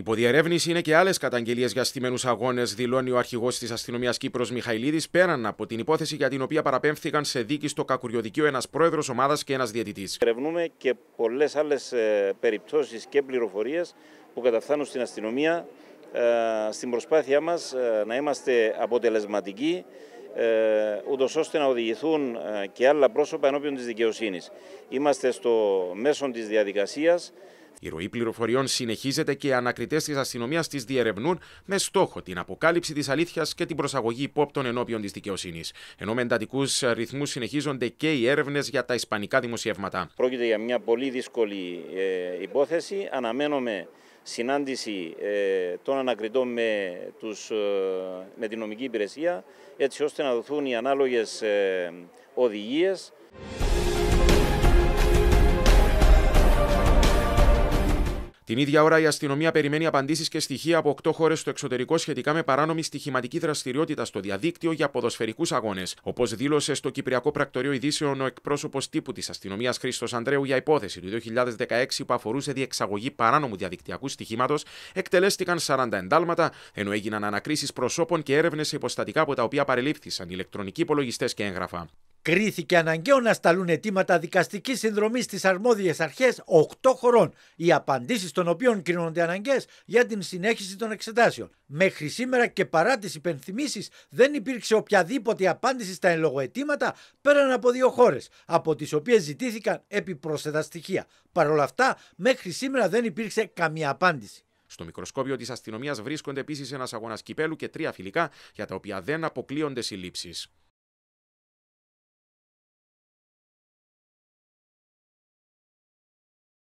Υπό διερεύνηση είναι και άλλες καταγγελίες για στιμένου αγώνες, δηλώνει ο αρχηγός της αστυνομίας Κύπρος Μιχαηλίδης, πέραν από την υπόθεση για την οποία παραπέμφθηκαν σε δίκη στο Κακουριοδικείο ένας πρόεδρος ομάδας και ένας διαιτητής. Ερευνούμε και πολλές άλλες περιπτώσεις και πληροφορίες που καταφθάνουν στην αστυνομία ε, στην προσπάθειά μας ε, να είμαστε αποτελεσματικοί ε, ούτως ώστε να οδηγηθούν και άλλα πρόσωπα ενώπιον της δικαιοσύνης. Είμαστε στο μέσο της διαδικασίας. Η ροή πληροφοριών συνεχίζεται και οι ανακριτές της αστυνομίας τις διερευνούν με στόχο την αποκάλυψη της αλήθειας και την προσαγωγή υπόπτων ενώπιον της δικαιοσύνης. Ενώ με εντατικούς ρυθμούς συνεχίζονται και οι έρευνες για τα ισπανικά δημοσιεύματα. Πρόκειται για μια πολύ δύσκολη ε, υπόθεση. Αναμένουμε συνάντηση ε, των ανακριτών με, τους, ε, με την νομική υπηρεσία έτσι ώστε να δοθούν οι ανάλογες οδηγίες. Την ίδια ώρα η αστυνομία περιμένει απαντήσεις και στοιχεία από 8 χώρες στο εξωτερικό σχετικά με παράνομη στοιχηματική δραστηριότητα στο διαδίκτυο για ποδοσφαιρικούς αγώνες. Όπως δήλωσε στο Κυπριακό Πρακτορείο Ειδήσεων ο εκπρόσωπος τύπου της αστυνομίας Χρήστος Ανδρέου για υπόθεση του 2016 που αφορούσε διεξαγωγή παράνομου διαδικτυακού στοιχήματος, εκτελέστηκαν 40 εντάλματα, ενώ έγιναν ανακρίσεις προσώπων και έρευνες υποστατικά από τα οποία παρελήφθησαν ηλεκτρονικοί υπολογιστές και έγγραφα. Κρίθηκε αναγκαίο να σταλούν αιτήματα δικαστικής συνδρομής στις αρμόδιες αρχές 8 χωρών, οι απαντήσεις των οποίων κρίνονται αναγκαίες για την συνέχιση των εξετάσεων. Μέχρι σήμερα και παρά τις υπενθυμίσεις, δεν υπήρξε οποιαδήποτε απάντηση στα ελογοαιτήματα πέραν από δύο χώρες, από τις οποίες ζητήθηκαν επιπρόσθετα στοιχεία. Παρ' όλα αυτά, μέχρι σήμερα δεν υπήρξε καμία απάντηση. Στο μικροσκόπιο της αστυνομίας βρίσκονται επίσης ένας αγώνας κυπέλου και τρία φιλικά, για τα οποία δεν αποκλείονται συλλήψεις.